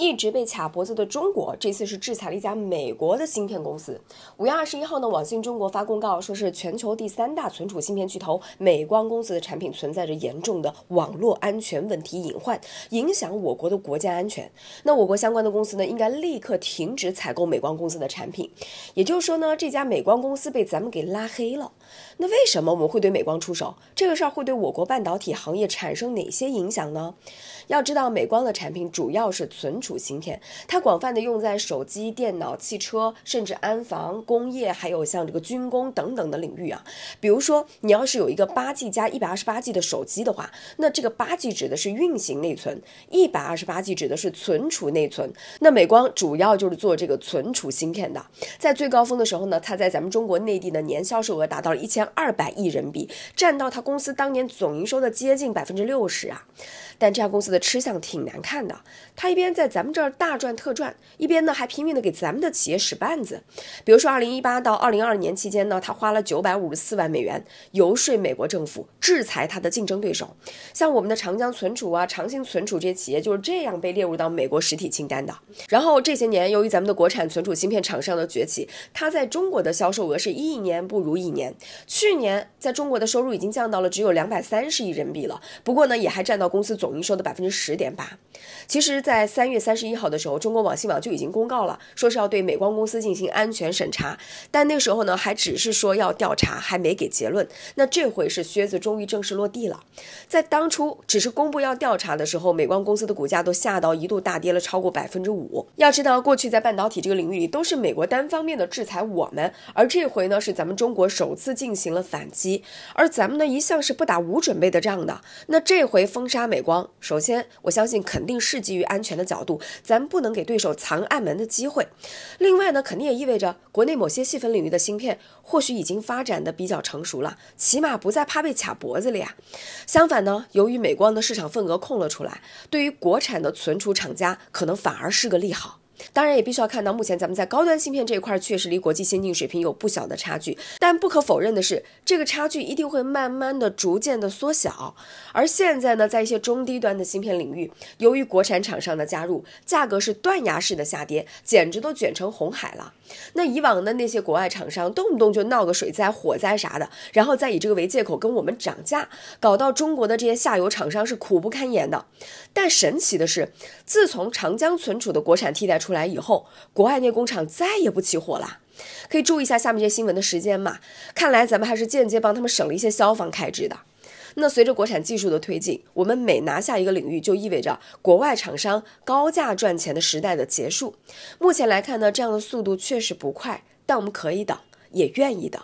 一直被卡脖子的中国，这次是制裁了一家美国的芯片公司。五月二十一号呢，网信中国发公告，说是全球第三大存储芯片巨头美光公司的产品存在着严重的网络安全问题隐患，影响我国的国家安全。那我国相关的公司呢，应该立刻停止采购美光公司的产品。也就是说呢，这家美光公司被咱们给拉黑了。那为什么我们会对美光出手？这个事儿会对我国半导体行业产生哪些影响呢？要知道，美光的产品主要是存储。主芯片，它广泛的用在手机、电脑、汽车，甚至安防、工业，还有像这个军工等等的领域啊。比如说，你要是有一个八 G 加一百二十八 G 的手机的话，那这个八 G 指的是运行内存，一百二十八 G 指的是存储内存。那美光主要就是做这个存储芯片的。在最高峰的时候呢，它在咱们中国内地的年销售额达到了一千二百亿人民币，占到它公司当年总营收的接近百分之六十啊。但这家公司的吃相挺难看的，它一边在咱。咱们这儿大赚特赚，一边呢还拼命的给咱们的企业使绊子。比如说，二零一八到二零二二年期间呢，他花了九百五十四万美元游说美国政府制裁他的竞争对手，像我们的长江存储啊、长兴存储这些企业就是这样被列入到美国实体清单的。然后这些年，由于咱们的国产存储芯片厂商的崛起，它在中国的销售额是一年不如一年。去年在中国的收入已经降到了只有两百三十亿人民币了，不过呢，也还占到公司总营收的百分之十点八。其实，在三月三。三十一号的时候，中国网信网就已经公告了，说是要对美光公司进行安全审查。但那时候呢，还只是说要调查，还没给结论。那这回是靴子终于正式落地了。在当初只是公布要调查的时候，美光公司的股价都吓到一度大跌了超过百分之五。要知道，过去在半导体这个领域里，都是美国单方面的制裁我们，而这回呢，是咱们中国首次进行了反击。而咱们呢，一向是不打无准备的仗的。那这回封杀美光，首先我相信肯定是基于安全的角度。咱不能给对手藏暗门的机会。另外呢，肯定也意味着国内某些细分领域的芯片或许已经发展的比较成熟了，起码不再怕被卡脖子了呀。相反呢，由于美光的市场份额空了出来，对于国产的存储厂家可能反而是个利好。当然也必须要看到，目前咱们在高端芯片这一块确实离国际先进水平有不小的差距，但不可否认的是，这个差距一定会慢慢的、逐渐的缩小。而现在呢，在一些中低端的芯片领域，由于国产厂商的加入，价格是断崖式的下跌，简直都卷成红海了。那以往的那些国外厂商动不动就闹个水灾、火灾啥的，然后再以这个为借口跟我们涨价，搞到中国的这些下游厂商是苦不堪言的。但神奇的是，自从长江存储的国产替代出出来以后，国外那工厂再也不起火了。可以注意一下下面这些新闻的时间嘛？看来咱们还是间接帮他们省了一些消防开支的。那随着国产技术的推进，我们每拿下一个领域，就意味着国外厂商高价赚钱的时代的结束。目前来看呢，这样的速度确实不快，但我们可以等，也愿意等。